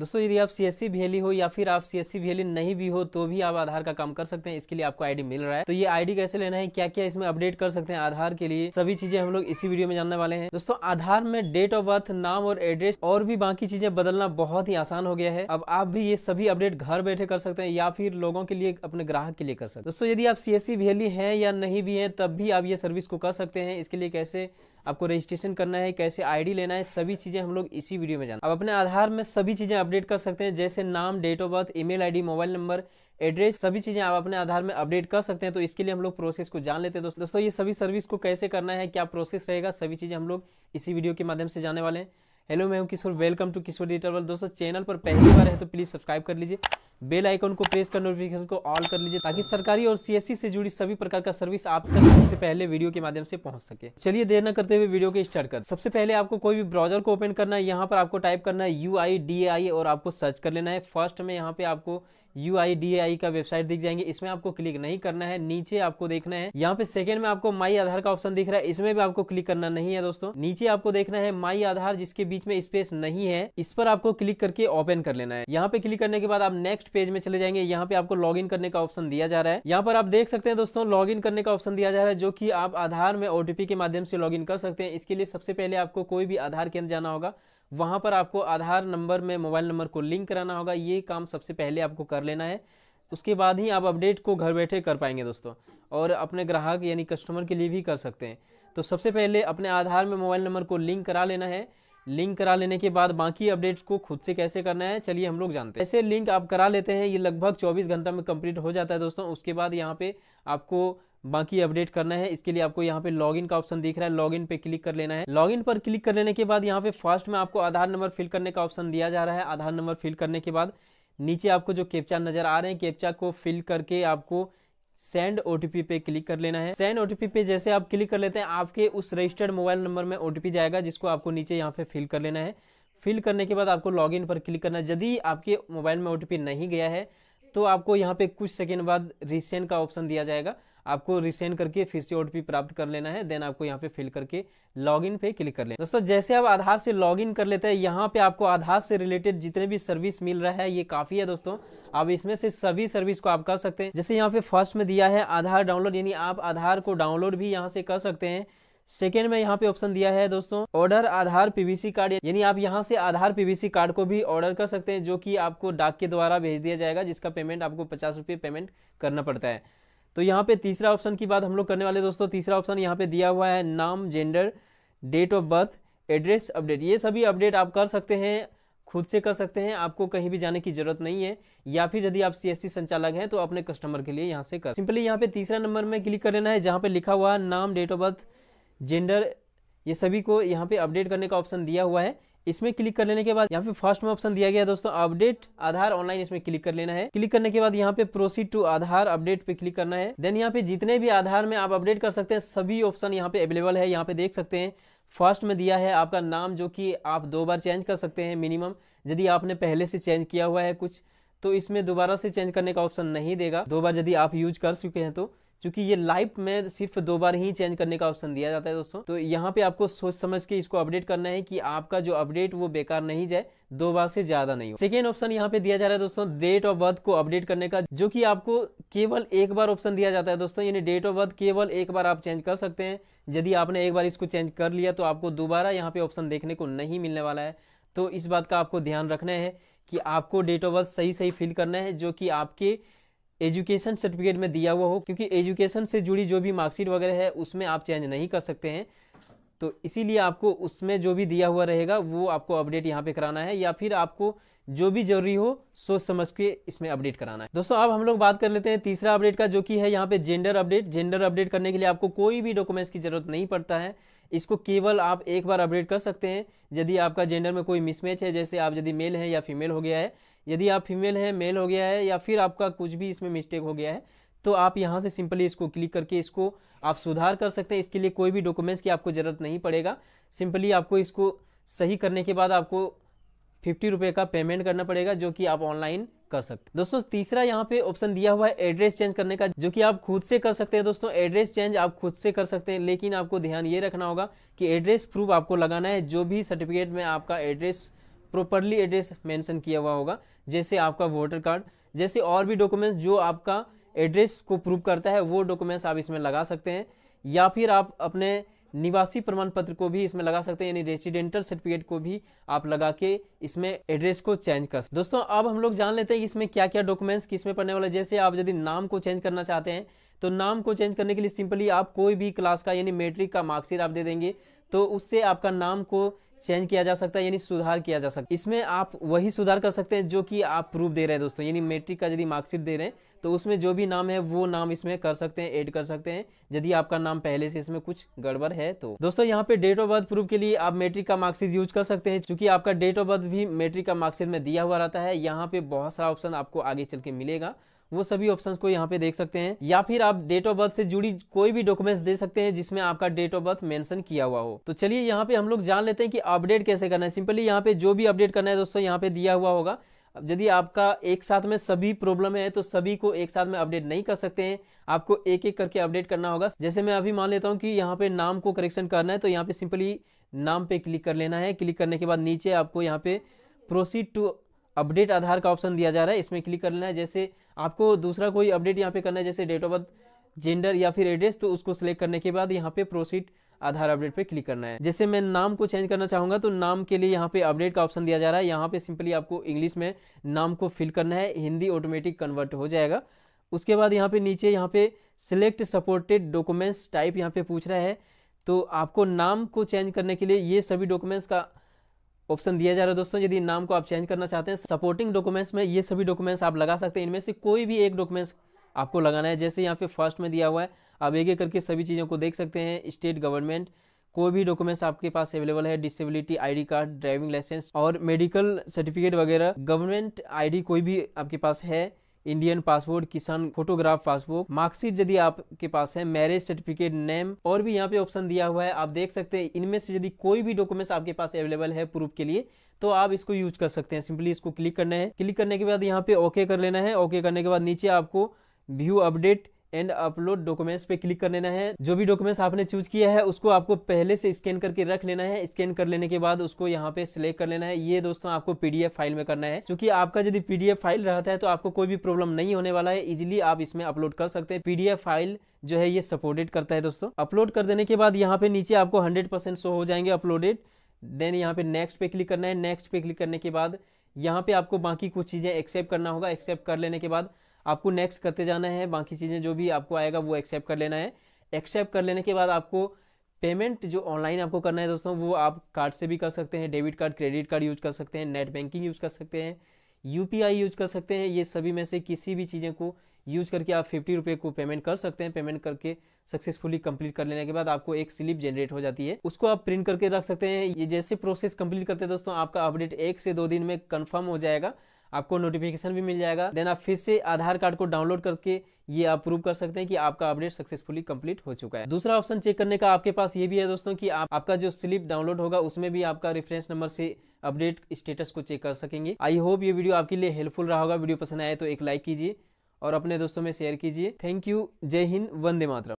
दोस्तों यदि आप सी एस e e हो या फिर आप सी एस e नहीं भी हो तो भी आप आधार का काम कर सकते हैं इसके लिए आपको आईडी मिल रहा है तो ये आईडी कैसे लेना है क्या क्या इसमें अपडेट कर सकते हैं आधार के लिए सभी चीजें हम लोग इसी वीडियो में जानने वाले हैं दोस्तों आधार में डेट ऑफ बर्थ नाम और एड्रेस और भी बाकी चीजें बदलना बहुत ही आसान हो गया है अब आप भी ये सभी अपडेट घर बैठे कर सकते हैं या फिर लोगों के लिए अपने ग्राहक के लिए कर सकते दोस्तों यदि आप सी एस हैं या नहीं भी है तब भी आप ये सर्विस को कर सकते हैं इसके लिए कैसे आपको रजिस्ट्रेशन करना है कैसे आईडी लेना है सभी चीज़ें हम लोग इसी वीडियो में जाना अब अपने आधार में सभी चीज़ें अपडेट कर सकते हैं जैसे नाम date of birth email ID mobile number address सभी चीज़ें आप अपने आधार में अपडेट कर सकते हैं तो इसके लिए हम लोग प्रोसेस को जान लेते हैं दोस्तों दोस्तों ये सभी सर्विस को कैसे करना है क्या प्रोसेस रहेगा सभी चीज़ें हम लोग इसी वीडियो के माध्यम से जाने वाले हैं हेलो मैं हूँ Kishore welcome to Kishore digital दोस्तों चैनल पर पहली बार है तो प्लीज़ सब्सक्राइब कर लीजिए बेल आइकन को प्रेस कर नोटिफिकेशन को ऑल कर लीजिए ताकि सरकारी और सीएससी e से जुड़ी सभी प्रकार का सर्विस आप तक सबसे पहले वीडियो के माध्यम से पहुंच सके चलिए देर न करते हुए वीडियो को स्टार्ट कर सबसे पहले आपको कोई भी ब्राउजर को ओपन करना है यहाँ पर आपको टाइप करना है यू और आपको सर्च कर लेना है फर्स्ट में यहाँ पे आपको यू का वेबसाइट दिख जाएंगे इसमें आपको क्लिक नहीं करना है नीचे आपको देखना है यहाँ पे सेकंड में आपको माई आधार का ऑप्शन दिख रहा है इसमें भी आपको क्लिक करना नहीं है दोस्तों नीचे आपको देखना है माई आधार जिसके बीच में स्पेस नहीं है इस पर आपको क्लिक करके ओपन कर लेना है यहाँ पे क्लिक करने के बाद आप नेक्स्ट पेज में चले जाएंगे यहाँ पे आपको लॉग करने का ऑप्शन दिया जा रहा है यहाँ पर आप देख सकते हैं दोस्तों लॉग करने का ऑप्शन दिया जा रहा है जो की आप आधार में ओटीपी के माध्यम से लॉग कर सकते हैं इसके लिए सबसे पहले आपको कोई भी आधार केंद्र जाना होगा वहाँ पर आपको आधार नंबर में मोबाइल नंबर को लिंक कराना होगा ये काम सबसे पहले आपको कर लेना है उसके बाद ही आप अपडेट को घर बैठे कर पाएंगे दोस्तों और अपने ग्राहक यानी कस्टमर के लिए भी कर सकते हैं तो सबसे पहले अपने आधार में मोबाइल नंबर को लिंक करा लेना है लिंक करा लेने के बाद बाकी अपडेट्स को खुद से कैसे करना है चलिए हम लोग जानते हैं ऐसे लिंक आप करा लेते हैं ये लगभग 24 घंटा में कंप्लीट हो जाता है दोस्तों उसके बाद यहाँ पे आपको बाकी अपडेट करना है इसके लिए आपको यहाँ पे लॉगिन का ऑप्शन दिख रहा है लॉगिन पे क्लिक कर लेना है लॉगिन पर क्लिक कर लेने के बाद यहाँ पे फर्स्ट में आपको आधार नंबर फिल करने का ऑप्शन दिया जा रहा है आधार नंबर फिल करने के बाद नीचे आपको जो कैप्चा नजर आ रहे हैं कैप्चा को फिल करके आपको सेंड ओटीपी पे क्लिक कर लेना है सेंड ओटीपी पे जैसे आप क्लिक कर लेते हैं आपके उस रजिस्टर्ड मोबाइल नंबर में ओटीपी जाएगा जिसको आपको नीचे यहाँ पे फिल कर लेना है फिल करने के बाद आपको लॉगिन पर क्लिक करना है यदि आपके मोबाइल में ओटीपी नहीं गया है तो आपको यहाँ पे कुछ सेकेंड बाद रिसेंड का ऑप्शन दिया जाएगा आपको रिसेंड करके फिर से ओटीपी प्राप्त कर लेना है देन आपको यहाँ पे फिल करके लॉगिन पे क्लिक कर लेना दोस्तों जैसे आप आधार से लॉगिन कर लेते हैं यहाँ पे आपको आधार से रिलेटेड जितने भी सर्विस मिल रहा है ये काफी है दोस्तों आप इसमें से सभी सर्विस को आप कर सकते हैं जैसे यहाँ पे फर्स्ट में दिया है आधार डाउनलोड यानी आप आधार को डाउनलोड भी यहाँ से कर सकते हैं सेकेंड में यहाँ पे ऑप्शन दिया है दोस्तों ऑर्डर आधार पीवीसी कार्ड यानी आप यहाँ से आधार पीवीसी कार्ड को भी ऑर्डर कर सकते हैं जो कि आपको डाक के द्वारा भेज दिया जाएगा जिसका पेमेंट आपको पचास रुपये पेमेंट करना पड़ता है तो यहाँ पे तीसरा ऑप्शन की बात हम लोग करने वाले दोस्तों तीसरा ऑप्शन यहाँ पे दिया हुआ है नाम gender date of birth address update ये सभी अपडेट आप कर सकते हैं खुद से कर सकते हैं आपको कहीं भी जाने की जरूरत नहीं है या फिर यदि आप सीएससी संचालक हैं तो अपने कस्टमर के लिए यहाँ से कर सिंपली यहाँ पे तीसरा नंबर में क्लिक कर लेना है जहाँ पे लिखा हुआ है नाम डेट ऑफ बर्थ जेंडर ये सभी को यहाँ पे अपडेट करने का ऑप्शन दिया हुआ है इसमें क्लिक कर लेने के बाद यहाँ पे फर्स्ट में ऑप्शन दिया गया दोस्तों अपडेट आधार ऑनलाइन इसमें क्लिक कर लेना है क्लिक करने के बाद यहाँ पे प्रोसीड टू आधार अपडेट पे क्लिक करना है देन यहाँ पे जितने भी आधार में आप अपडेट कर सकते हैं सभी ऑप्शन यहाँ पे अवेलेबल है यहाँ पे देख सकते हैं फर्स्ट में दिया है आपका नाम जो कि आप दो बार चेंज कर सकते हैं मिनिमम यदि आपने पहले से चेंज किया हुआ है कुछ तो इसमें दोबारा से चेंज करने का ऑप्शन नहीं देगा दो बार यदि आप यूज कर चुके हैं तो चूंकि ये लाइफ में सिर्फ दो बार ही चेंज करने का ऑप्शन दिया जाता है दोस्तों तो यहाँ पे आपको सोच समझ के इसको अपडेट करना है कि आपका जो अपडेट वो बेकार नहीं जाए दो बार से ज्यादा नहीं हो सेकेंड ऑप्शन यहाँ पे दिया जा रहा है दोस्तों डेट ऑफ बर्थ को अपडेट करने का जो कि आपको केवल एक बार ऑप्शन दिया जाता है दोस्तों यानी डेट ऑफ बर्थ केवल एक बार आप चेंज कर सकते हैं यदि आपने एक बार इसको चेंज कर लिया तो आपको दोबारा यहाँ पे ऑप्शन देखने को नहीं मिलने वाला है तो इस बात का आपको ध्यान रखना है कि आपको डेट ऑफ बर्थ सही सही फिल करना है जो कि आपके एजुकेशन सर्टिफिकेट में दिया हुआ हो क्योंकि एजुकेशन से जुड़ी जो भी मार्कशीट वगैरह है उसमें आप चेंज नहीं कर सकते हैं तो इसीलिए आपको उसमें जो भी दिया हुआ रहेगा वो आपको अपडेट यहाँ पे कराना है या फिर आपको जो भी जरूरी हो सोच समझ के इसमें अपडेट कराना है दोस्तों अब हम लोग बात कर लेते हैं तीसरा अपडेट का जो कि है यहाँ पे जेंडर अपडेट जेंडर अपडेट करने के लिए आपको कोई भी डॉक्यूमेंट्स की जरूरत नहीं पड़ता है इसको केवल आप एक बार अपडेट कर सकते हैं यदि आपका जेंडर में कोई मिसमैच है जैसे आप यदि मेल हैं या फीमेल हो गया है यदि आप फीमेल हैं मेल हो गया है या फिर आपका कुछ भी इसमें मिस्टेक हो गया है तो आप यहाँ से सिंपली इसको क्लिक करके इसको आप सुधार कर सकते हैं इसके लिए कोई भी डॉक्यूमेंट्स की आपको ज़रूरत नहीं पड़ेगा सिंपली आपको इसको सही करने के बाद आपको फिफ्टी रुपये का पेमेंट करना पड़ेगा जो कि आप ऑनलाइन कर सकते हैं दोस्तों तीसरा यहाँ पे ऑप्शन दिया हुआ है एड्रेस चेंज करने का जो कि आप खुद से कर सकते हैं दोस्तों एड्रेस चेंज आप खुद से कर सकते हैं लेकिन आपको ध्यान ये रखना होगा कि एड्रेस प्रूफ आपको लगाना है जो भी सर्टिफिकेट में आपका एड्रेस प्रॉपरली एड्रेस मेंशन किया हुआ होगा जैसे आपका वोटर कार्ड जैसे और भी डॉक्यूमेंट्स जो आपका एड्रेस को प्रूव करता है वो डॉक्यूमेंट्स आप इसमें लगा सकते हैं या फिर आप अपने निवासी प्रमाण पत्र को भी इसमें लगा सकते हैं यानी रेसिडेंटल सर्टिफिकेट को भी आप लगा के इसमें एड्रेस को चेंज कर सकते दोस्तों अब हम लोग जान लेते हैं कि इसमें क्या क्या डॉक्यूमेंट्स किसमें पड़ने वाले जैसे आप यदि नाम को चेंज करना चाहते हैं तो नाम को चेंज करने के लिए सिंपली आप कोई भी क्लास का यानी मेट्रिक का मार्कशीट आप दे देंगे तो उससे आपका नाम को चेंज किया जा सकता है यानी सुधार किया जा सकता है इसमें आप वही सुधार कर सकते हैं जो कि आप प्रूफ दे रहे हैं दोस्तों यानी मेट्रिक का यदि मार्कशीट दे रहे हैं तो उसमें जो भी नाम है वो नाम इसमें कर सकते हैं ऐड कर सकते हैं यदि आपका नाम पहले से इसमें कुछ गड़बड़ है तो दोस्तों यहाँ पे डेट ऑफ बर्थ प्रूफ के लिए आप मेट्रिक का मार्कशीट यूज कर सकते हैं क्योंकि आपका डेट ऑफ बर्थ भी मेट्रिक का मार्कशीट में दिया हुआ रहता है यहाँ पे बहुत सारा ऑप्शन आपको आगे चल के मिलेगा वो सभी ऑप्शन को यहाँ पे देख सकते हैं या फिर आप डेट ऑफ बर्थ से जुड़ी कोई भी डॉक्यूमेंट्स दे सकते हैं जिसमें आपका डेट ऑफ बर्थ मेंशन किया हुआ हो तो चलिए यहाँ पे हम लोग जान लेते हैं कि अपडेट कैसे करना है सिंपली यहाँ पे जो भी अपडेट करना है दोस्तों यहाँ पे दिया हुआ होगा यदि आपका एक साथ में सभी प्रॉब्लम है तो सभी को एक साथ में अपडेट नहीं कर सकते हैं आपको एक एक करके अपडेट करना होगा जैसे मैं अभी मान लेता हूँ कि यहाँ पे नाम को करेक्शन करना है तो यहाँ पे सिंपली नाम पे क्लिक कर लेना है क्लिक करने के बाद नीचे आपको यहाँ पे प्रोसीड टू अपडेट आधार का ऑप्शन दिया जा रहा है इसमें क्लिक करना है जैसे आपको दूसरा कोई अपडेट यहाँ पे करना है जैसे डेट ऑफ बर्थ जेंडर या फिर एड्रेस तो उसको सिलेक्ट करने के बाद यहाँ पे प्रोसीड आधार अपडेट पे क्लिक करना है जैसे मैं नाम को चेंज करना चाहूँगा तो नाम के लिए यहाँ पे अपडेट का ऑप्शन दिया जा रहा है यहाँ पे सिंपली आपको इंग्लिश में नाम को फिल करना है हिंदी ऑटोमेटिक कन्वर्ट हो जाएगा उसके बाद यहाँ पे नीचे यहाँ पे सिलेक्ट सपोर्टेड डॉक्यूमेंट्स टाइप यहाँ पे पूछ रहा है तो आपको नाम को चेंज करने के लिए ये सभी डॉक्यूमेंट्स का ऑप्शन दिया जा रहा है दोस्तों यदि नाम को आप चेंज करना चाहते हैं सपोर्टिंग डॉक्यूमेंट्स में ये सभी डॉक्यूमेंट्स आप लगा सकते हैं इनमें से कोई भी एक डॉक्यूमेंट्स आपको लगाना है जैसे यहाँ पे फर्स्ट में दिया हुआ है आप एक एक करके सभी चीज़ों को देख सकते हैं स्टेट गवर्नमेंट कोई भी डॉक्यूमेंट्स आपके पास अवेलेबल है disability ID card driving licence और मेडिकल सर्टिफिकेट वगैरह गवर्नमेंट आईडी कोई भी आपके पास है इंडियन पासपोर्ट किसान फोटोग्राफ पासपोर्ट मार्कशीट यदि आपके पास है मैरिज सर्टिफिकेट नेम और भी यहाँ पे ऑप्शन दिया हुआ है आप देख सकते हैं इनमें से यदि कोई भी डॉक्यूमेंट्स आपके पास अवेलेबल है प्रूफ के लिए तो आप इसको यूज कर सकते हैं सिंपली इसको क्लिक करना है क्लिक करने के बाद यहाँ पे ओके कर लेना है ओके करने के बाद नीचे आपको view update and upload documents पे क्लिक कर लेना है जो भी डॉक्यूमेंट्स आपने चूज किया है उसको आपको पहले से स्कैन करके रख लेना है स्कैन कर लेने के बाद उसको यहाँ पे सिलेक्ट कर लेना है ये दोस्तों आपको पीडीएफ फाइल में करना है क्योंकि आपका यदि पीडीएफ फाइल रहता है तो आपको कोई भी प्रॉब्लम नहीं होने वाला है इजिली आप इसमें अपलोड कर सकते हैं पीडीएफ फाइल जो है ये सपोर्टेड करता है दोस्तों अपलोड कर देने के बाद यहाँ पे नीचे आपको हंड्रेड शो हो जाएंगे अपलोडेड देन यहाँ पे नेक्स्ट पे क्लिक करना है नेक्स्ट पे क्लिक करने के बाद यहाँ पे आपको बाकी कुछ चीज़ें एक्सेप्ट करना होगा एक्सेप्ट कर लेने के बाद आपको नेक्स्ट करते जाना है बाकी चीज़ें जो भी आपको आएगा वो एक्सेप्ट कर लेना है एक्सेप्ट कर लेने के बाद आपको पेमेंट जो ऑनलाइन आपको करना है दोस्तों वो आप कार्ड से भी कर सकते हैं debit card credit card use कर सकते हैं नेट बैंकिंग यूज कर सकते हैं यू यूज कर सकते हैं ये सभी में से किसी भी चीज़ें को यूज करके आप फिफ्टी रुपये को पेमेंट कर सकते हैं पेमेंट करके सक्सेसफुली कंप्लीट कर लेने के बाद आपको एक स्लिप जनरेट हो जाती है उसको आप प्रिंट करके रख सकते हैं ये जैसे प्रोसेस कंप्लीट करते हैं दोस्तों आपका अपडेट एक से दो दिन में कंफर्म हो जाएगा आपको नोटिफिकेशन भी मिल जाएगा देन आप फिर से आधार कार्ड को डाउनलोड करके ये आप प्रूव कर सकते हैं कि आपका अपडेट सक्सेसफुली कंप्लीट हो चुका है दूसरा ऑप्शन चेक करने का आपके पास ये भी है दोस्तों कि आप, आपका जो स्लिप डाउनलोड होगा उसमें भी आपका रेफरेंस नंबर से अपडेट स्टेटस को चेक कर सकेंगे आई होप ये वीडियो आपके लिए हेल्पफुल रहा होगा वीडियो पसंद आए तो एक लाइक कीजिए और अपने दोस्तों में शेयर कीजिए थैंक यू जय हिंद वंदे मातरम